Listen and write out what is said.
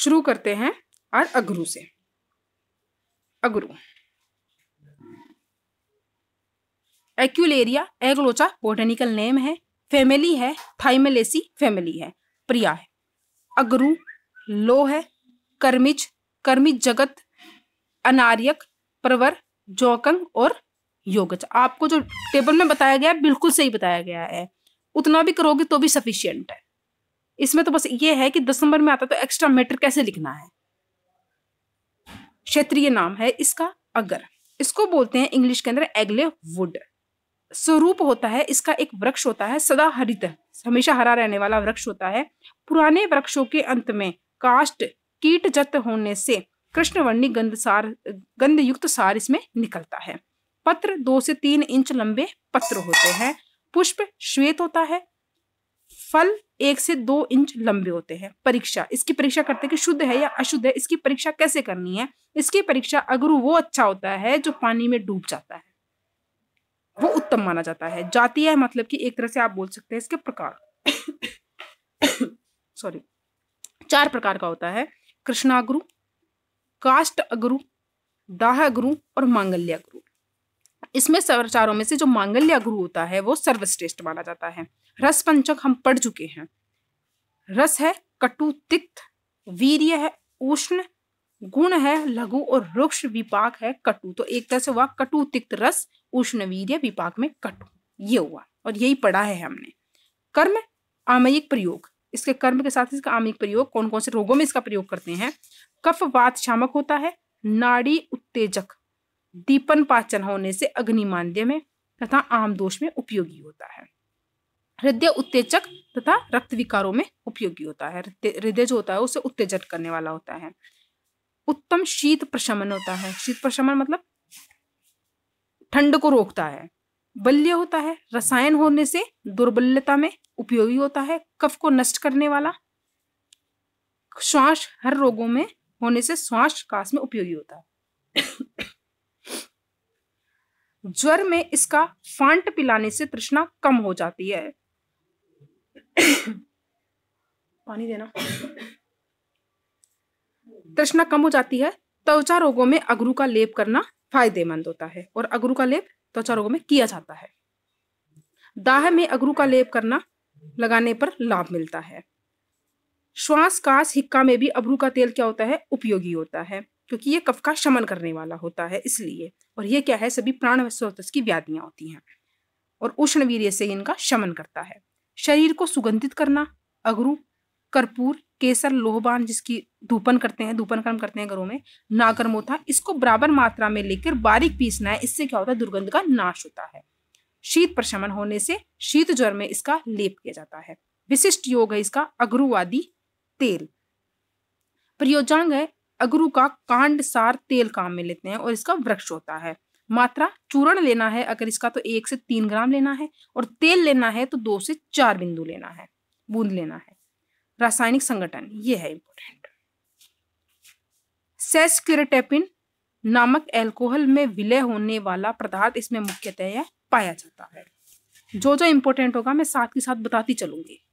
शुरू करते हैं और अगरू से अगरू एक्यूलेरिया एग्लोचा बोटेनिकल नेम है फैमिली है थाइमेलेसी फैमिली है प्रिया है अगरू लो है कर्मिज कर्मिज जगत अनार्यक प्रवर जोकंग और योगच आपको जो टेबल में बताया गया है बिल्कुल सही बताया गया है उतना भी करोगे तो भी सफिशियंट है इसमें तो बस ये है कि दस नंबर में आता तो एक्स्ट्रा मैटर कैसे लिखना है क्षेत्रीय नाम है इसका अगर इसको बोलते हैं इंग्लिश के अंदर एगले वुड स्वरूप होता है इसका एक वृक्ष होता है सदा हरित हमेशा हरा रहने वाला वृक्ष होता है पुराने वृक्षों के अंत में काष्ट कीट जत होने से कृष्णवर्णी गंध सार गंध युक्त सार इसमें निकलता है पत्र दो से तीन इंच लंबे पत्र होते हैं पुष्प श्वेत होता है फल एक से दो इंच लंबे होते हैं परीक्षा इसकी परीक्षा करते कि शुद्ध है या अशुद्ध है इसकी परीक्षा कैसे करनी है इसकी परीक्षा अगर वो अच्छा होता है जो पानी में डूब जाता है वो उत्तम माना जाता है जातीय है मतलब कि एक तरह से आप बोल सकते हैं इसके प्रकार सॉरी चार प्रकार का होता है कृष्णागुरु काष्ट अगुरु दाह अगुरु और मांगल्य गुरु इसमें चारों में से जो मांगल्य गुरु होता है वो सर्वश्रेष्ठ माना जाता है रस पंचक हम पढ़ चुके हैं रस है कटु तिक्त वीर्य है उष्ण गुण है लघु और रुक्ष विपाक है कटु तो एक तरह से हुआ कटु तिक्त रस उष्ण वीर्य विपाक में कटु ये हुआ और यही पढ़ा है हमने कर्म आमयिक प्रयोग इसके कर्म के साथ इसका आमयिक प्रयोग कौन कौन से रोगों में इसका प्रयोग करते हैं कफ वात शामक होता है नाड़ी उत्तेजक दीपन पाचन होने से मानद्य में तथा आम दोष में उपयोगी होता है हृदय उत्तेजक तथा रक्त विकारों में उपयोगी होता है हृदय जो होता है उसे उत्तेजित करने वाला होता है उत्तम शीत प्रशमन होता है शीत प्रशमन मतलब ठंड को रोकता है बल्य होता है रसायन होने से दुर्बल्यता में उपयोगी होता है कफ को नष्ट करने वाला श्वास हर रोगों में होने से श्वास काश में उपयोगी होता है ज्वर में इसका फांट पिलाने से तृष्णा कम हो जाती है पानी देना तृष्णा कम हो जाती है त्वचा रोगों में अगरू का लेप करना फायदेमंद होता है और अगरू का लेप त्वचा रोगों में किया जाता है दाह में अगरू का लेप करना लगाने पर लाभ मिलता है श्वास कास हिक्का में भी अबरू का तेल क्या होता है उपयोगी होता है क्योंकि ये कफ का शमन करने वाला होता है इसलिए और ये क्या है सभी प्राण स्रोतस की व्याधियाँ होती हैं और उष्ण वीर्य से इनका शमन करता है शरीर को सुगंधित करना अगरू कर्पूर केसर लोहबान जिसकी धूपन करते हैं धूपन कर्म करते हैं घरों में नागरमोथा इसको बराबर मात्रा में लेकर बारीक पीसना है इससे क्या होता है दुर्गंध का नाश होता है शीत प्रशमन होने से शीत ज्वर में इसका लेप किया जाता है विशिष्ट योग है इसका अगरुवादी तेल प्रयोजांग है अगरू का कांड सार तेल काम में लेते हैं और इसका वृक्ष होता है मात्रा चूर्ण लेना है अगर इसका तो एक से तीन ग्राम लेना है और तेल लेना है तो दो से चार बिंदु लेना है बूंद लेना है रासायनिक संगठन ये है इंपोर्टेंट सेस्क्यूरेटेपिन नामक एल्कोहल में विलय होने वाला पदार्थ इसमें मुख्यतः पाया जाता है जो जो इम्पोर्टेंट होगा मैं साथ के साथ बताती चलूंगी